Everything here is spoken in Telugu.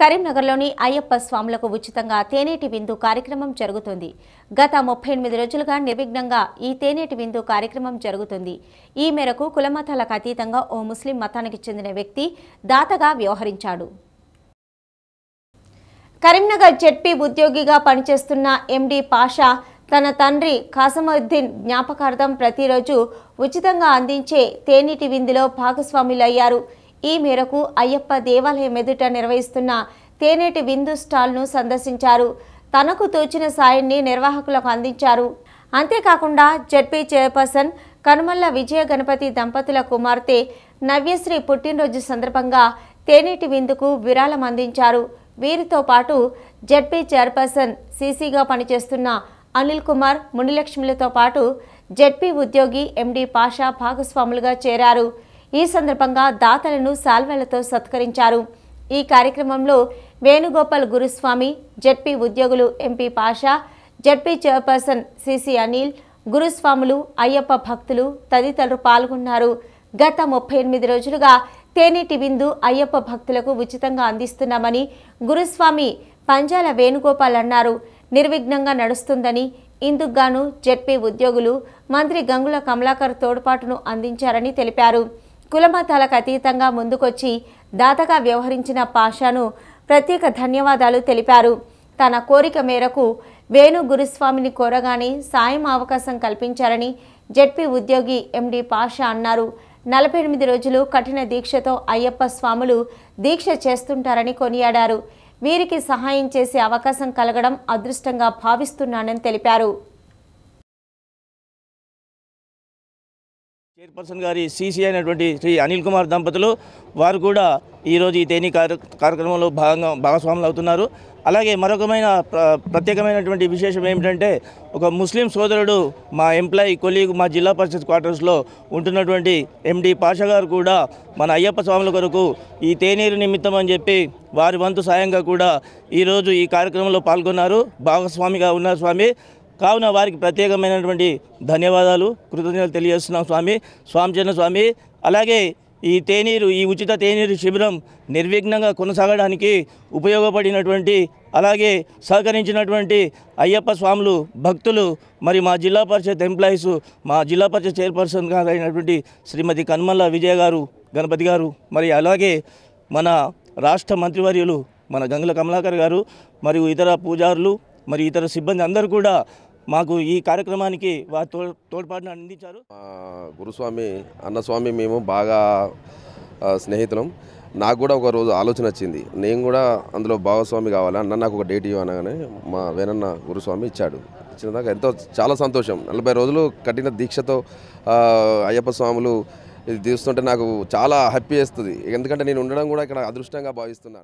కరీంనగర్లోని అయ్యప్ప స్వాములకు ఉచితంగా తేనేటి విందు కార్యక్రమం జరుగుతుంది గత ముప్పై ఎనిమిది రోజులుగా నిర్విఘ్నంగా ఈ తేనేటి విందు కార్యక్రమం జరుగుతుంది ఈ మేరకు కులమతాలకు అతీతంగా ఓ ముస్లిం మతానికి చెందిన వ్యక్తి దాతగా వ్యవహరించాడు కరీంనగర్ జెడ్పీ ఉద్యోగిగా పనిచేస్తున్న ఎండి పాషా తన తండ్రి కాసముద్దీన్ జ్ఞాపకార్థం ప్రతిరోజు ఉచితంగా అందించే తేనీటి విందులో భాగస్వాములయ్యారు ఈ మేరకు అయ్యప్ప దేవాలయం ఎదుట నిర్వహిస్తున్న తేనేటి విందు స్టాల్ను సందర్శించారు తనకు తోచిన సాయాన్ని నిర్వాహకులకు అందించారు అంతేకాకుండా జడ్పీ చైర్పర్సన్ కనుమల్ల విజయ గణపతి దంపతుల కుమార్తె నవ్యశ్రీ పుట్టినరోజు సందర్భంగా తేనేటి విందుకు విరాళం అందించారు వీరితో పాటు జడ్పీ చైర్పర్సన్ సీసీగా పనిచేస్తున్న అనిల్ కుమార్ మునిలక్ష్మిలతో పాటు జడ్పీ ఉద్యోగి ఎండి పాషా భాగస్వాములుగా చేరారు ఈ సందర్భంగా దాతలను సాల్వేలతో సత్కరించారు ఈ కార్యక్రమంలో వేణుగోపాల్ గురుస్వామి జడ్పీ ఉద్యోగులు MP Pasha ZP chairperson CC Anil గురుస్వాములు అయ్యప్ప భక్తులు తదితరులు పాల్గొన్నారు గత ముప్పై ఎనిమిది రోజులుగా తేనెటి విందు అయ్యప్ప భక్తులకు ఉచితంగా అందిస్తున్నామని గురుస్వామి పంజాల వేణుగోపాల్ అన్నారు నిర్విఘ్నంగా నడుస్తుందని ఇందుకుగాను జడ్పీ ఉద్యోగులు మంత్రి గంగుల కమలాకర్ తోడ్పాటును అందించారని తెలిపారు కులమతాలకు అతీతంగా ముందుకొచ్చి దాతగా వ్యవహరించిన పాషాను ప్రత్యేక ధన్యవాదాలు తెలిపారు తన కోరిక మేరకు వేణు గురుస్వామిని కోరగానే సాయం అవకాశం కల్పించారని జడ్పీ ఉద్యోగి ఎండి పాషా అన్నారు నలభై ఎనిమిది రోజులు కఠిన దీక్షతో అయ్యప్ప స్వాములు దీక్ష చేస్తుంటారని కొనియాడారు వీరికి సహాయం చేసే అవకాశం కలగడం అదృష్టంగా భావిస్తున్నానని తెలిపారు చైర్పర్సన్ గారి సీసీ అయినటువంటి శ్రీ అనిల్ కుమార్ దంపతులు వారు కూడా ఈరోజు ఈ తేనీ కార్యక్రమంలో భాగంగా భాగస్వాములు అవుతున్నారు అలాగే మరొకమైన ప్రత్యేకమైనటువంటి విశేషం ఏమిటంటే ఒక ముస్లిం సోదరుడు మా ఎంప్లాయీ కొలీగ్ మా జిల్లా పరిషత్ క్వార్టర్స్లో ఉంటున్నటువంటి ఎండి పాషా గారు కూడా మన అయ్యప్ప స్వాముల కొరకు ఈ తేనీరు నిమిత్తం అని చెప్పి వారి వంతు సాయంగా కూడా ఈరోజు ఈ కార్యక్రమంలో పాల్గొన్నారు భాగస్వామిగా ఉన్నారు స్వామి కావున వారికి ప్రత్యేకమైనటువంటి ధన్యవాదాలు కృతజ్ఞతలు తెలియజేస్తున్నాం స్వామి స్వామిచరణ స్వామి అలాగే ఈ తేనీరు ఈ ఉచిత తేనీరు శిబిరం నిర్విఘ్నంగా కొనసాగడానికి ఉపయోగపడినటువంటి అలాగే సహకరించినటువంటి అయ్యప్ప స్వాములు భక్తులు మరి మా జిల్లా పరిషత్ ఎంప్లాయీస్ మా జిల్లా పరిషత్ చైర్పర్సన్ అయినటువంటి శ్రీమతి కన్మల్ల విజయ గారు గణపతి గారు మరి అలాగే మన రాష్ట్ర మంత్రివర్యులు మన గంగుల కమలాకర్ గారు మరియు ఇతర పూజారులు మరి ఇతర సిబ్బంది అందరూ కూడా మాకు ఈ కార్యక్రమానికి వారి తో తోడ్పాటును అందించారు గురుస్వామి అన్నస్వామి మేము బాగా స్నేహితులం నాకు కూడా ఒక రోజు ఆలోచన వచ్చింది నేను కూడా అందులో భాగస్వామి కావాలి అన్న నాకు ఒక డేట్ ఇవ్వ అనగానే మా వేనన్న గురుస్వామి ఇచ్చాడు ఇచ్చిన దాకా ఎంతో చాలా సంతోషం నలభై రోజులు కఠిన దీక్షతో అయ్యప్ప స్వాములు ఇది తీస్తుంటే నాకు చాలా హ్యాపీ వేస్తుంది ఎందుకంటే నేను ఉండడం కూడా ఇక్కడ అదృష్టంగా భావిస్తున్నాను